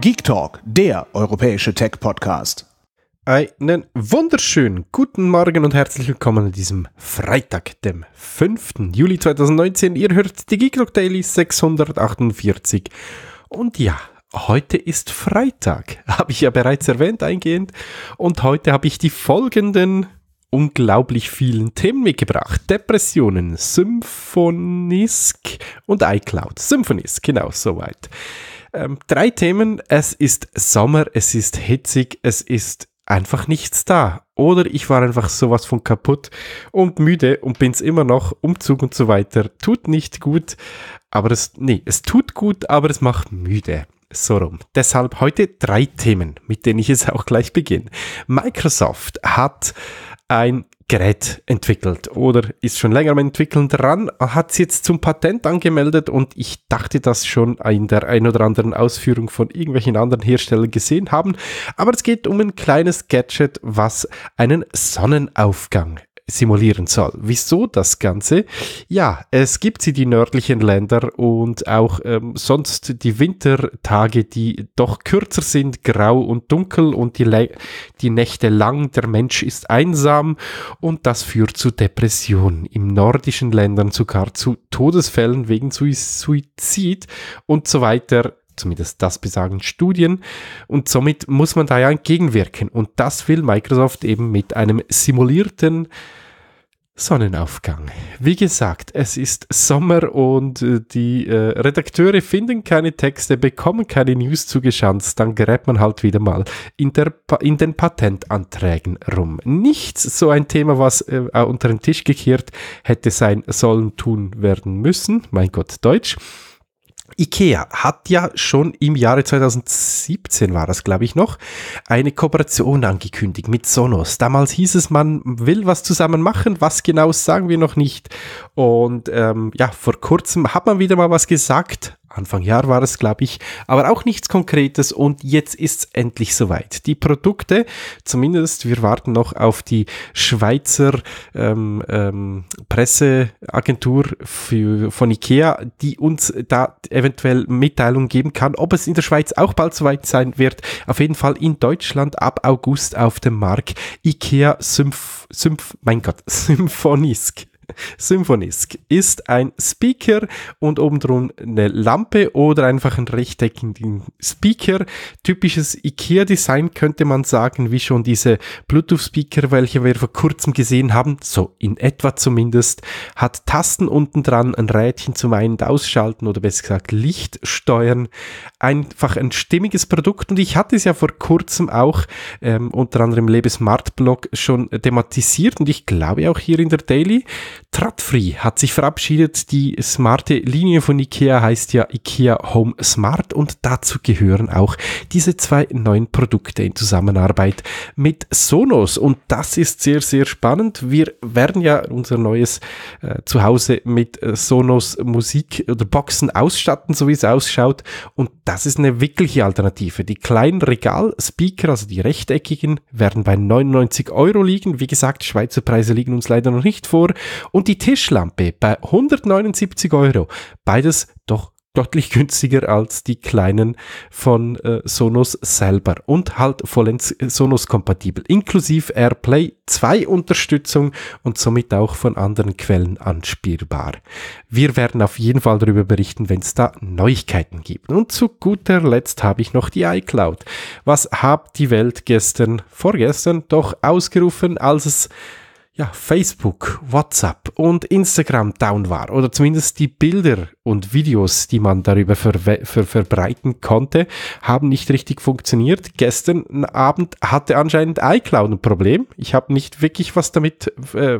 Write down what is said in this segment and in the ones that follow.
Geek Talk, der europäische Tech-Podcast. Einen wunderschönen guten Morgen und herzlich willkommen an diesem Freitag, dem 5. Juli 2019. Ihr hört die Geek Talk Daily 648. Und ja, heute ist Freitag, habe ich ja bereits erwähnt eingehend. Und heute habe ich die folgenden unglaublich vielen Themen mitgebracht. Depressionen, Symphonisk und iCloud. Symphonisk, genau, soweit. Ähm, drei Themen. Es ist Sommer, es ist hitzig, es ist einfach nichts da. Oder ich war einfach sowas von kaputt und müde und bin's immer noch. Umzug und so weiter. Tut nicht gut, aber es, nee, es tut gut, aber es macht müde. So rum. Deshalb heute drei Themen, mit denen ich jetzt auch gleich beginne. Microsoft hat ein Gerät entwickelt oder ist schon länger am Entwickeln dran, hat es jetzt zum Patent angemeldet und ich dachte das schon in der ein oder anderen Ausführung von irgendwelchen anderen Herstellern gesehen haben. Aber es geht um ein kleines Gadget, was einen Sonnenaufgang simulieren soll. Wieso das Ganze? Ja, es gibt sie, die nördlichen Länder und auch ähm, sonst die Wintertage, die doch kürzer sind, grau und dunkel und die, Le die Nächte lang, der Mensch ist einsam und das führt zu Depressionen, im nordischen Ländern sogar zu Todesfällen wegen Suizid und so weiter zumindest das besagen Studien. Und somit muss man da ja entgegenwirken. Und das will Microsoft eben mit einem simulierten Sonnenaufgang. Wie gesagt, es ist Sommer und äh, die äh, Redakteure finden keine Texte, bekommen keine News zugeschanzt, dann gerät man halt wieder mal in, der, in den Patentanträgen rum. Nichts so ein Thema, was äh, unter den Tisch gekehrt hätte sein sollen, tun werden müssen. Mein Gott, Deutsch. IKEA hat ja schon im Jahre 2017 war das, glaube ich, noch, eine Kooperation angekündigt mit Sonos. Damals hieß es, man will was zusammen machen, was genau sagen wir noch nicht. Und ähm, ja, vor kurzem hat man wieder mal was gesagt, Anfang Jahr war es, glaube ich, aber auch nichts Konkretes und jetzt ist es endlich soweit. Die Produkte, zumindest wir warten noch auf die Schweizer ähm, ähm, Presseagentur für, von IKEA, die uns da eventuell Mitteilungen geben kann, ob es in der Schweiz auch bald soweit sein wird. Auf jeden Fall in Deutschland ab August auf dem Markt IKEA Symph, Symph mein Gott, Symphonisk. Symphonisk ist ein Speaker und obendrum eine Lampe oder einfach ein rechteckigen Speaker. Typisches IKEA-Design könnte man sagen, wie schon diese Bluetooth-Speaker, welche wir vor kurzem gesehen haben, so in etwa zumindest, hat Tasten unten dran, ein Rädchen zum Ein- und Ausschalten oder besser gesagt Licht steuern. Einfach ein stimmiges Produkt und ich hatte es ja vor kurzem auch ähm, unter anderem im Lebensmart-Blog schon thematisiert und ich glaube auch hier in der Daily. Tradfree hat sich verabschiedet. Die smarte Linie von IKEA heißt ja IKEA Home Smart und dazu gehören auch diese zwei neuen Produkte in Zusammenarbeit mit Sonos. Und das ist sehr, sehr spannend. Wir werden ja unser neues äh, Zuhause mit äh, Sonos Musik oder Boxen ausstatten, so wie es ausschaut. Und das ist eine wirkliche Alternative. Die kleinen Regal-Speaker, also die rechteckigen, werden bei 99 Euro liegen. Wie gesagt, Schweizer Preise liegen uns leider noch nicht vor und die Tischlampe bei 179 Euro. Beides doch deutlich günstiger als die kleinen von äh, Sonos selber und halt vollends äh, Sonos kompatibel, inklusive AirPlay 2 Unterstützung und somit auch von anderen Quellen anspielbar. Wir werden auf jeden Fall darüber berichten, wenn es da Neuigkeiten gibt. Und zu guter Letzt habe ich noch die iCloud. Was hat die Welt gestern, vorgestern doch ausgerufen, als es ja, Facebook, WhatsApp und Instagram down war oder zumindest die Bilder und Videos, die man darüber ver ver verbreiten konnte, haben nicht richtig funktioniert. Gestern Abend hatte anscheinend iCloud ein Problem. Ich habe nicht wirklich was damit äh,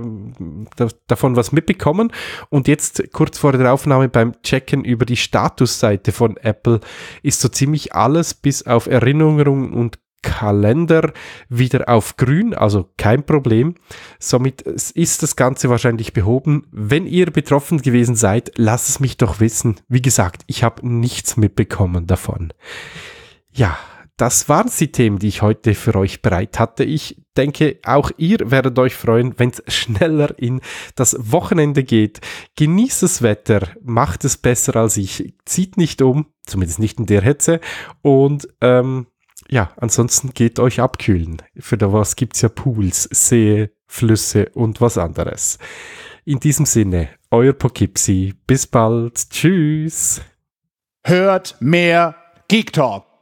davon was mitbekommen und jetzt kurz vor der Aufnahme beim Checken über die Statusseite von Apple ist so ziemlich alles bis auf Erinnerungen und Kalender wieder auf grün, also kein Problem. Somit ist das Ganze wahrscheinlich behoben. Wenn ihr betroffen gewesen seid, lasst es mich doch wissen. Wie gesagt, ich habe nichts mitbekommen davon. Ja, das waren die Themen, die ich heute für euch bereit hatte. Ich denke, auch ihr werdet euch freuen, wenn es schneller in das Wochenende geht. Genießt das Wetter, macht es besser als ich, zieht nicht um, zumindest nicht in der Hetze und ähm, ja, ansonsten geht euch abkühlen. Für da was es ja Pools, See, Flüsse und was anderes. In diesem Sinne, euer Poughkeepsie. Bis bald. Tschüss. Hört mehr Geek Talk.